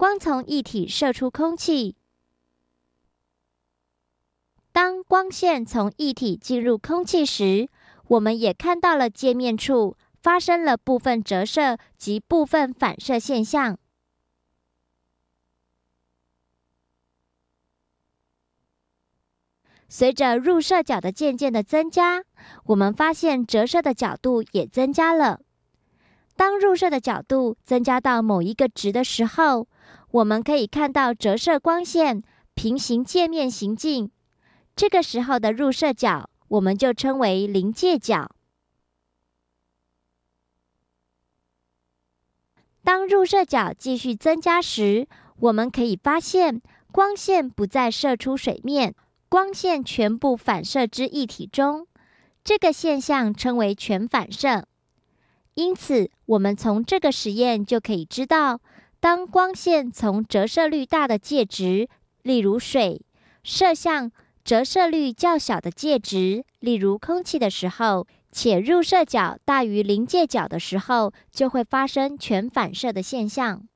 光从一体射出空气。当光线从一体进入空气时，我们也看到了界面处发生了部分折射及部分反射现象。随着入射角的渐渐的增加，我们发现折射的角度也增加了。当入射的角度增加到某一个值的时候，我们可以看到折射光线平行界面行进，这个时候的入射角我们就称为临界角。当入射角继续增加时，我们可以发现光线不再射出水面，光线全部反射至一体中。这个现象称为全反射。因此，我们从这个实验就可以知道。当光线从折射率大的介质，例如水，射向折射率较小的介质，例如空气的时候，且入射角大于临界角的时候，就会发生全反射的现象。